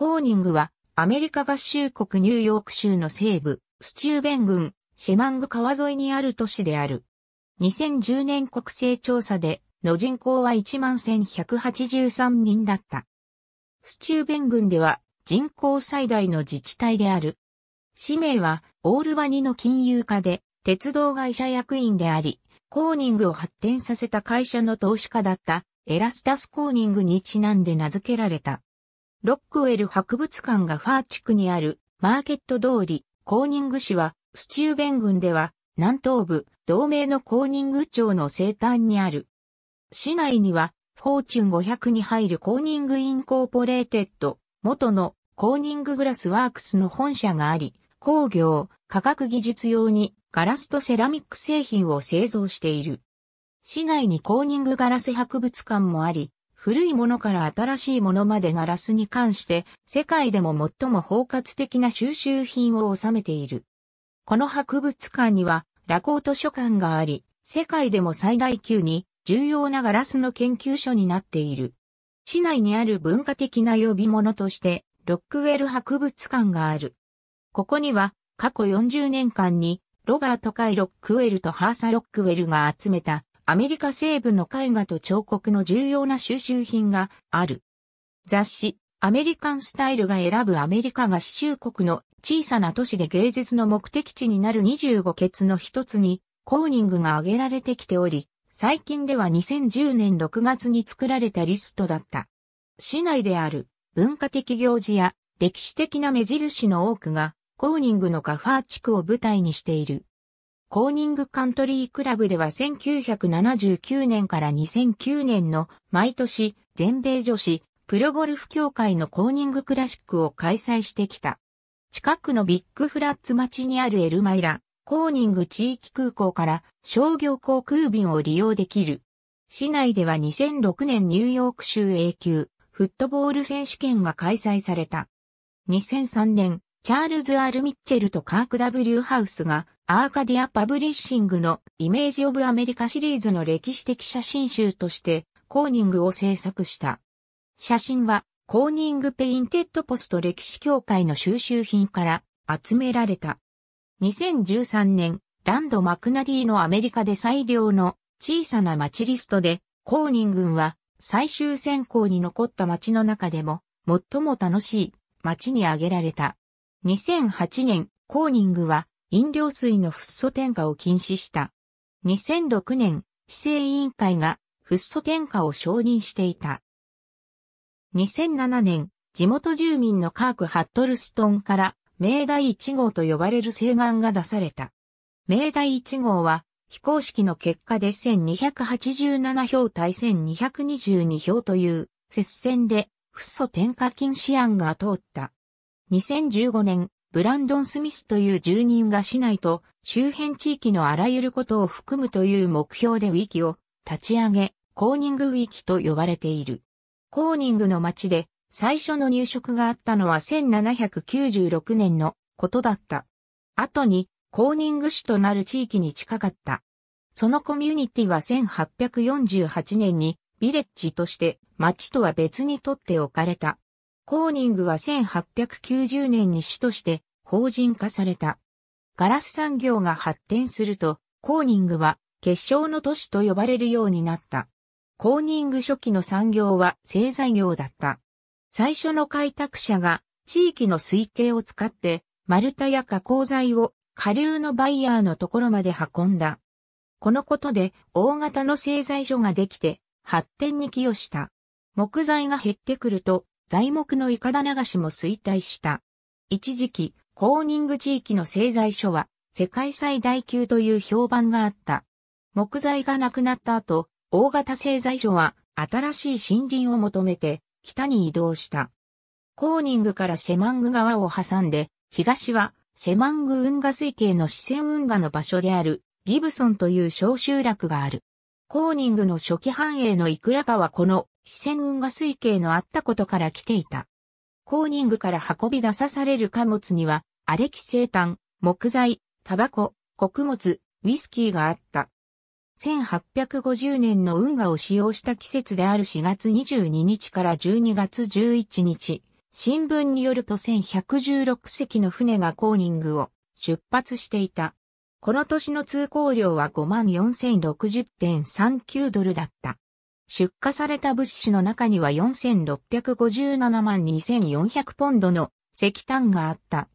コーニングはアメリカ合衆国ニューヨーク州の西部、スチューベン郡、シェマング川沿いにある都市である。2010年国勢調査での人口は11,183人だった。スチューベン郡では人口最大の自治体である。氏名はオールバニの金融家で鉄道会社役員であり、コーニングを発展させた会社の投資家だったエラスタス・コーニングにちなんで名付けられた。ロックウェル博物館がファー地区にあるマーケット通り、コーニング市は、スチューベン郡では、南東部、同盟のコーニング町の西端にある。市内には、フォーチュン500に入るコーニングインコーポレーテッド、元のコーニンググラスワークスの本社があり、工業、科学技術用にガラスとセラミック製品を製造している。市内にコーニングガラス博物館もあり、古いものから新しいものまでガラスに関して世界でも最も包括的な収集品を収めている。この博物館にはラコー図書館があり、世界でも最大級に重要なガラスの研究所になっている。市内にある文化的な呼び物としてロックウェル博物館がある。ここには過去40年間にロバート・カイ・ロックウェルとハーサ・ロックウェルが集めたアメリカ西部の絵画と彫刻の重要な収集品がある。雑誌、アメリカンスタイルが選ぶアメリカ合衆国の小さな都市で芸術の目的地になる25ケの一つに、コーニングが挙げられてきており、最近では2010年6月に作られたリストだった。市内である文化的行事や歴史的な目印の多くが、コーニングのガファー地区を舞台にしている。コーニングカントリークラブでは1979年から2009年の毎年全米女子プロゴルフ協会のコーニングクラシックを開催してきた。近くのビッグフラッツ町にあるエルマイラ、コーニング地域空港から商業航空便を利用できる。市内では2006年ニューヨーク州永久フットボール選手権が開催された。2003年、チャールズ・アル・ミッチェルとカーク・ W・ ハウスが、アーカディア・パブリッシングのイメージ・オブ・アメリカシリーズの歴史的写真集として、コーニングを制作した。写真は、コーニング・ペインテッド・ポスト歴史協会の収集品から集められた。2013年、ランド・マクナリーのアメリカで最良の小さな街リストで、コーニングは最終選考に残った街の中でも最も楽しい街に挙げられた。2008年、コーニングは飲料水のフッ素添加を禁止した。2006年、市政委員会がフッ素添加を承認していた。2007年、地元住民のカーク・ハットルストンから明大1号と呼ばれる請願が出された。明大1号は非公式の結果で1287票対1222票という接戦でフッ素添加禁止案が通った。2015年、ブランドン・スミスという住人が市内と周辺地域のあらゆることを含むという目標でウィキを立ち上げ、コーニングウィキと呼ばれている。コーニングの町で最初の入植があったのは1796年のことだった。後にコーニング市となる地域に近かった。そのコミュニティは1848年にビレッジとして町とは別に取って置かれた。コーニングは1890年に市として法人化された。ガラス産業が発展すると、コーニングは結晶の都市と呼ばれるようになった。コーニング初期の産業は製材業だった。最初の開拓者が地域の推計を使って丸太や加工材を下流のバイヤーのところまで運んだ。このことで大型の製材所ができて発展に寄与した。木材が減ってくると材木のいかだ流しも衰退した。一時期、コーニング地域の製材所は世界最大級という評判があった。木材がなくなった後、大型製材所は新しい森林を求めて北に移動した。コーニングからシェマング川を挟んで、東はシェマング運河水系の四川運河の場所であるギブソンという小集落がある。コーニングの初期繁栄のいくらかはこの四川運河水系のあったことから来ていた。コーニングから運び出さされる貨物には、荒木生炭、木材、タバコ、穀物、ウイスキーがあった。1850年の運河を使用した季節である4月22日から12月11日、新聞によると1116隻の船がコーニングを出発していた。この年の通行量は54,060.39ドルだった。出荷された物資の中には4657万2400ポンドの石炭があった。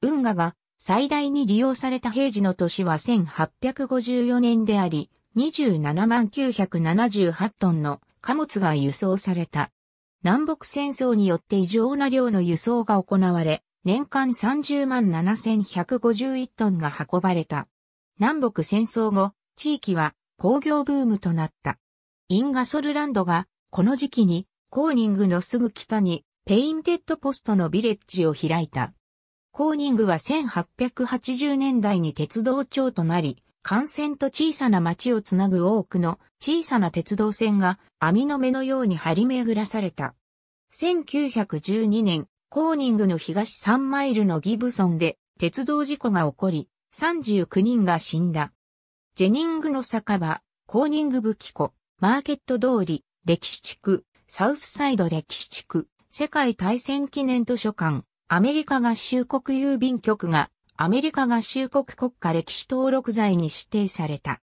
運河が最大に利用された平時の年は1854年であり、27万978トンの貨物が輸送された。南北戦争によって異常な量の輸送が行われ、年間30万7151トンが運ばれた。南北戦争後、地域は工業ブームとなった。インガソルランドがこの時期にコーニングのすぐ北にペインテッドポストのビレッジを開いた。コーニングは1880年代に鉄道庁となり、幹線と小さな町をつなぐ多くの小さな鉄道線が網の目のように張り巡らされた。1912年、コーニングの東3マイルのギブソンで鉄道事故が起こり、39人が死んだ。ジェニングの酒場、コーニング武器庫、マーケット通り、歴史地区、サウスサイド歴史地区、世界大戦記念図書館、アメリカ合衆国郵便局が、アメリカ合衆国国家歴史登録財に指定された。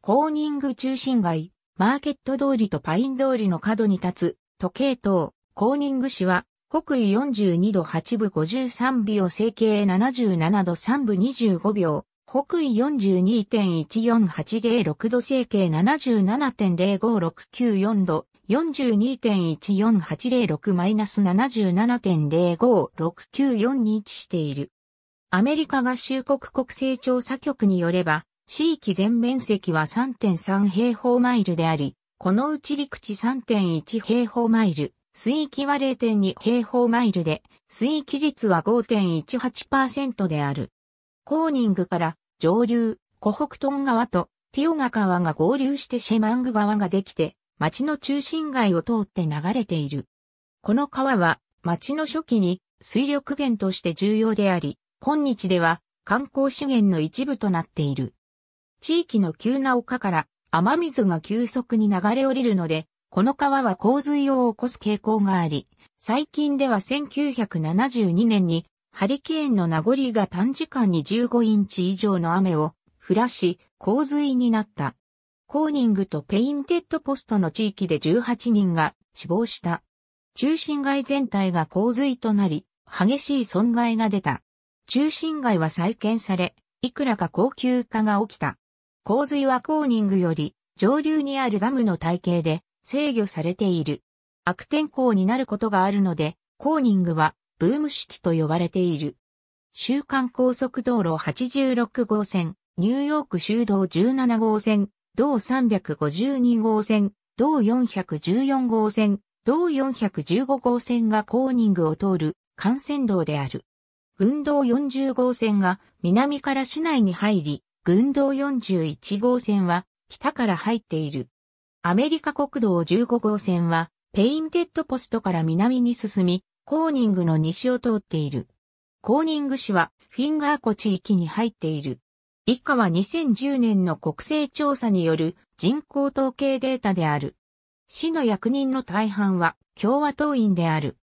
コーニング中心街、マーケット通りとパイン通りの角に立つ、時計塔、コーニング市は、北緯42度8分53秒整形77度3分25秒、北緯42.14806度整形77.05694度、42.14806-77.05694に位置している。アメリカ合衆国国勢調査局によれば、地域全面積は3.3平方マイルであり、このうち陸地3.1平方マイル、水域は0.2平方マイルで、水域率は5.18%である。コーニングから上流、湖北トン川とティオガ川が合流してシェマング川ができて、町の中心街を通って流れている。この川は町の初期に水力源として重要であり、今日では観光資源の一部となっている。地域の急な丘から雨水が急速に流れ降りるので、この川は洪水を起こす傾向があり、最近では1972年にハリケーンの名残が短時間に15インチ以上の雨を降らし、洪水になった。コーニングとペインテッドポストの地域で18人が死亡した。中心街全体が洪水となり、激しい損害が出た。中心街は再建され、いくらか高級化が起きた。洪水はコーニングより上流にあるダムの体系で制御されている。悪天候になることがあるので、コーニングはブーム式と呼ばれている。週間高速道路86号線、ニューヨーク州道17号線、道352号線、道414号線、道415号線がコーニングを通る幹線道である。軍道40号線が南から市内に入り、軍道41号線は北から入っている。アメリカ国道15号線は、ペインテッドポストから南に進み、コーニングの西を通っている。コーニング市は、フィンガー湖地域に入っている。以下は2010年の国勢調査による人口統計データである。市の役人の大半は共和党員である。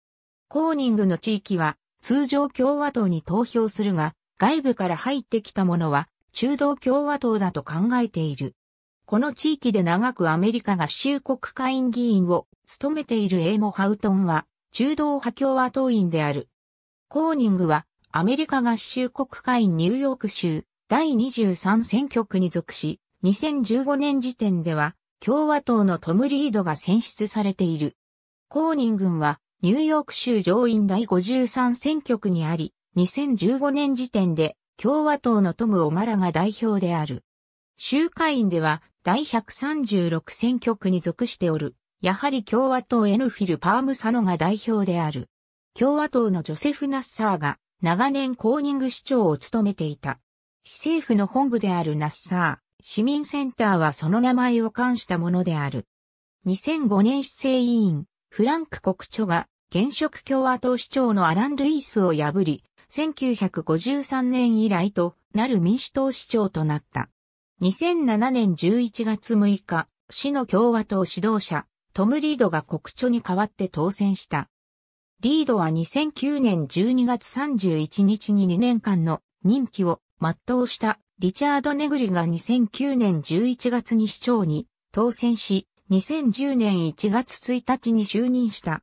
コーニングの地域は通常共和党に投票するが、外部から入ってきたものは中道共和党だと考えている。この地域で長くアメリカ合衆国会員議員を務めているエイモ・ハウトンは、中道派共和党員である。コーニングは、アメリカ合衆国会ニューヨーク州第23選挙区に属し、2015年時点では共和党のトム・リードが選出されている。コーニングはニューヨーク州上院第53選挙区にあり、2015年時点で共和党のトム・オマラが代表である。州会員では第136選挙区に属しておる。やはり共和党エヌフィル・パームサノが代表である。共和党のジョセフ・ナッサーが長年コーニング市長を務めていた。市政府の本部であるナッサー、市民センターはその名前を冠したものである。2005年市政委員、フランク国長が現職共和党市長のアラン・ルイスを破り、1953年以来となる民主党市長となった。2007年11月6日、市の共和党指導者、トム・リードが国著に代わって当選した。リードは2009年12月31日に2年間の任期を全うしたリチャード・ネグリが2009年11月に市長に当選し、2010年1月1日に就任した。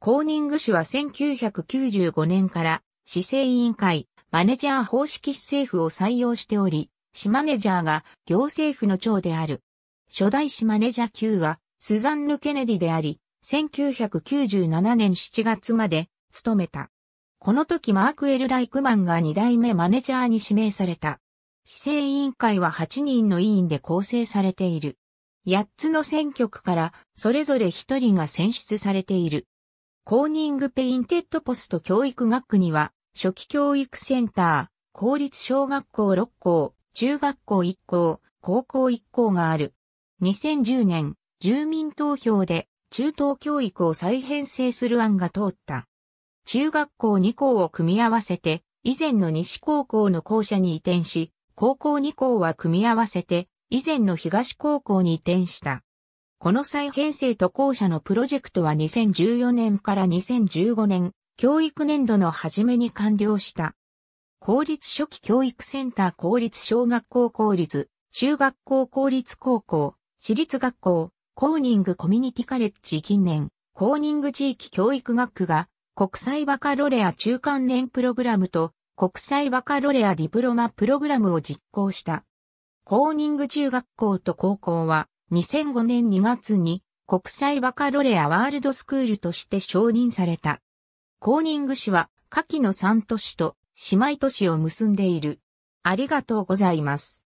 コーニング氏は1995年から市政委員会、マネジャー方式市政府を採用しており、市マネジャーが行政府の長である。初代市マネジャー級はスザンヌ・ケネディであり、1997年7月まで務めた。この時マーク・エル・ライクマンが2代目マネジャーに指名された。市政委員会は8人の委員で構成されている。8つの選挙区からそれぞれ1人が選出されている。コーニング・ペインテッド・ポスト教育学区には、初期教育センター、公立小学校6校、中学校1校、高校1校がある。2010年、住民投票で中等教育を再編成する案が通った。中学校2校を組み合わせて、以前の西高校の校舎に移転し、高校2校は組み合わせて、以前の東高校に移転した。この再編成と校舎のプロジェクトは2014年から2015年、教育年度の初めに完了した。公立初期教育センター公立小学校公立、中学校公立高校、私立学校、コーニングコミュニティカレッジ近年、コーニング地域教育学区が国際バカロレア中間年プログラムと国際バカロレアディプロマプログラムを実行した。コーニング中学校と高校は2005年2月に国際バカロレアワールドスクールとして承認された。コーニング市は下記の3都市と姉妹都市を結んでいる。ありがとうございます。